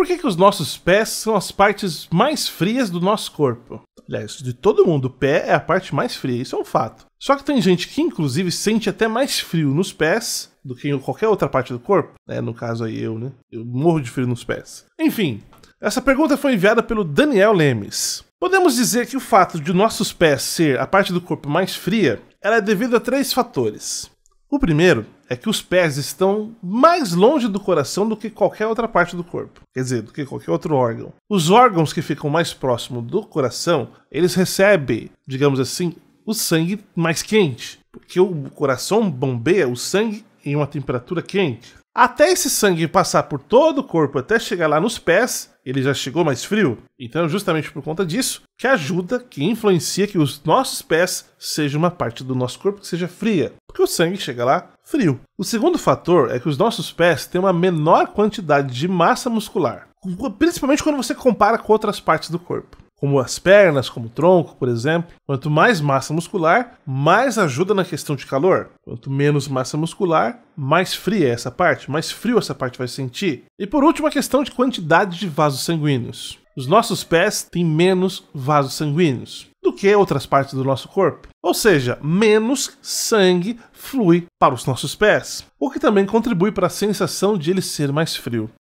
Por que, que os nossos pés são as partes mais frias do nosso corpo? Aliás, de todo mundo, o pé é a parte mais fria, isso é um fato. Só que tem gente que, inclusive, sente até mais frio nos pés do que em qualquer outra parte do corpo. É, no caso aí eu, né? Eu morro de frio nos pés. Enfim, essa pergunta foi enviada pelo Daniel Lemes. Podemos dizer que o fato de nossos pés ser a parte do corpo mais fria ela é devido a três fatores. O primeiro é que os pés estão mais longe do coração do que qualquer outra parte do corpo, quer dizer, do que qualquer outro órgão. Os órgãos que ficam mais próximo do coração, eles recebem, digamos assim, o sangue mais quente, porque o coração bombeia o sangue em uma temperatura quente. Até esse sangue passar por todo o corpo até chegar lá nos pés, ele já chegou mais frio. Então, justamente por conta disso, que ajuda, que influencia que os nossos pés seja uma parte do nosso corpo que seja fria, porque o sangue chega lá frio. O segundo fator é que os nossos pés têm uma menor quantidade de massa muscular, principalmente quando você compara com outras partes do corpo como as pernas, como o tronco, por exemplo. Quanto mais massa muscular, mais ajuda na questão de calor. Quanto menos massa muscular, mais fria é essa parte, mais frio essa parte vai sentir. E por último, a questão de quantidade de vasos sanguíneos. Os nossos pés têm menos vasos sanguíneos do que outras partes do nosso corpo. Ou seja, menos sangue flui para os nossos pés, o que também contribui para a sensação de ele ser mais frio.